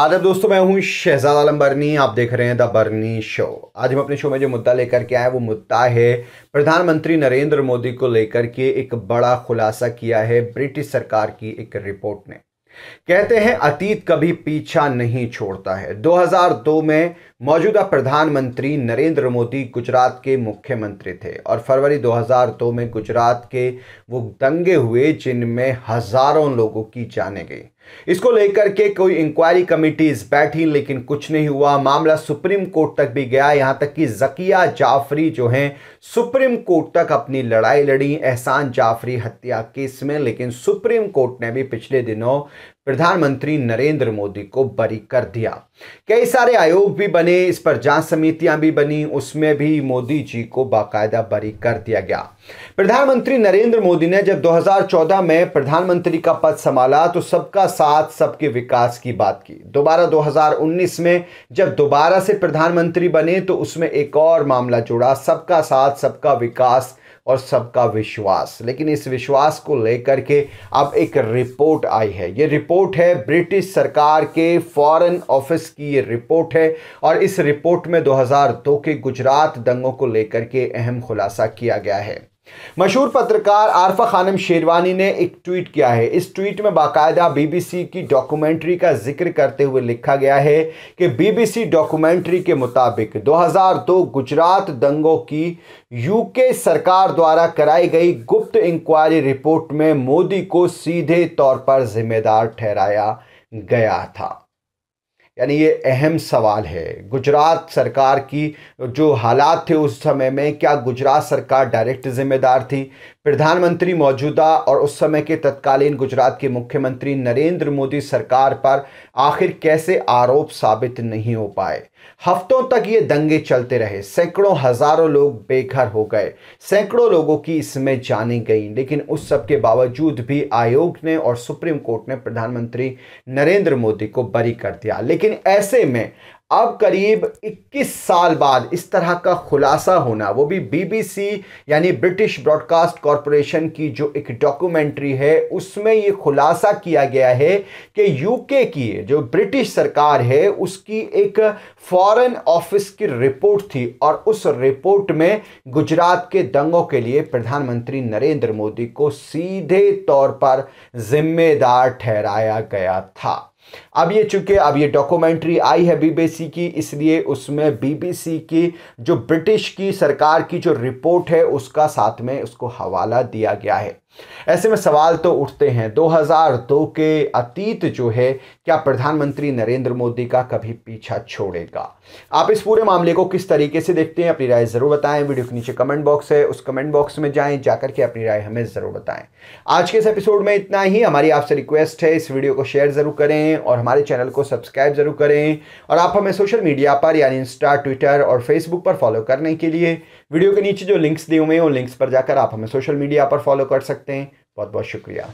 आदर दोस्तों मैं हूं शहजाद आलम बर्नी आप देख रहे हैं द बर्नी शो आज हम अपने शो में जो मुद्दा लेकर के आए वो मुद्दा है प्रधानमंत्री नरेंद्र मोदी को लेकर के एक बड़ा खुलासा किया है ब्रिटिश सरकार की एक रिपोर्ट ने कहते हैं अतीत कभी पीछा नहीं छोड़ता है 2002 में मौजूदा प्रधानमंत्री नरेंद्र मोदी गुजरात के मुख्यमंत्री थे और फरवरी 2002 में गुजरात के वो दंगे हुए जिनमें हजारों लोगों की जाने गई इसको लेकर के कोई इंक्वायरी कमिटीज बैठी लेकिन कुछ नहीं हुआ मामला सुप्रीम कोर्ट तक भी गया यहां तक कि जकिया जाफरी जो हैं सुप्रीम कोर्ट तक अपनी लड़ाई लड़ी एहसान जाफरी हत्या केस में लेकिन सुप्रीम कोर्ट ने भी पिछले दिनों प्रधानमंत्री नरेंद्र मोदी को बरी कर दिया कई सारे आयोग भी बने इस पर जांच समितियां भी बनी उसमें भी मोदी जी को बाकायदा बरी कर दिया गया प्रधानमंत्री नरेंद्र मोदी ने जब 2014 में प्रधानमंत्री का पद संभाला तो सबका साथ सबके विकास की बात की दोबारा 2019 में जब दोबारा से प्रधानमंत्री बने तो उसमें एक और मामला जोड़ा सबका साथ सबका विकास और सबका विश्वास लेकिन इस विश्वास को लेकर के अब एक रिपोर्ट आई है ये रिपोर्ट है ब्रिटिश सरकार के फॉरेन ऑफिस की ये रिपोर्ट है और इस रिपोर्ट में 2002 के गुजरात दंगों को लेकर के अहम खुलासा किया गया है मशहूर पत्रकार आरफा खानम शेरवानी ने एक ट्वीट किया है इस ट्वीट में बाकायदा बीबीसी की डॉक्यूमेंट्री का जिक्र करते हुए लिखा गया है कि बीबीसी डॉक्यूमेंट्री के मुताबिक 2002 गुजरात दंगों की यूके सरकार द्वारा कराई गई गुप्त इंक्वायरी रिपोर्ट में मोदी को सीधे तौर पर जिम्मेदार ठहराया गया था यानी ये अहम सवाल है गुजरात सरकार की जो हालात थे उस समय में क्या गुजरात सरकार डायरेक्ट जिम्मेदार थी प्रधानमंत्री मौजूदा और उस समय के तत्कालीन गुजरात के मुख्यमंत्री नरेंद्र मोदी सरकार पर आखिर कैसे आरोप साबित नहीं हो पाए हफ्तों तक ये दंगे चलते रहे सैकड़ों हजारों लोग बेघर हो गए सैकड़ों लोगों की इसमें जाने गई लेकिन उस सब के बावजूद भी आयोग ने और सुप्रीम कोर्ट ने प्रधानमंत्री नरेंद्र मोदी को बरी कर दिया लेकिन लेकिन ऐसे में अब करीब 21 साल बाद इस तरह का खुलासा होना वो भी बीबीसी यानी ब्रिटिश ब्रॉडकास्ट कॉरपोरेशन की जो एक डॉक्यूमेंट्री है उसमें ये खुलासा किया गया है कि यूके की जो ब्रिटिश सरकार है उसकी एक फॉरेन ऑफिस की रिपोर्ट थी और उस रिपोर्ट में गुजरात के दंगों के लिए प्रधानमंत्री नरेंद्र मोदी को सीधे तौर पर जिम्मेदार ठहराया गया था अब ये चूंकि अब ये डॉक्यूमेंट्री आई है बीबीसी की इसलिए उसमें बीबीसी की जो ब्रिटिश की सरकार की जो रिपोर्ट है उसका साथ में उसको हवाला दिया गया है ऐसे में सवाल तो उठते हैं 2002 के अतीत जो है क्या प्रधानमंत्री नरेंद्र मोदी का कभी पीछा छोड़ेगा आप इस पूरे मामले को किस तरीके से देखते हैं अपनी राय ज़रूर बताएं वीडियो के नीचे कमेंट बॉक्स है उस कमेंट बॉक्स में जाएं जाकर के अपनी राय हमें ज़रूर बताएं आज के इस एपिसोड में इतना ही हमारी आपसे रिक्वेस्ट है इस वीडियो को शेयर ज़रूर करें और हमारे चैनल को सब्सक्राइब ज़रूर करें और आप हमें सोशल मीडिया पर यानी इंस्टा ट्विटर और फेसबुक पर फॉलो करने के लिए वीडियो के नीचे जो लिंक्स दिए हुए हैं उन लिंक्स पर जाकर आप हमें सोशल मीडिया पर फॉलो कर सकते सकते हैं बहुत बहुत शुक्रिया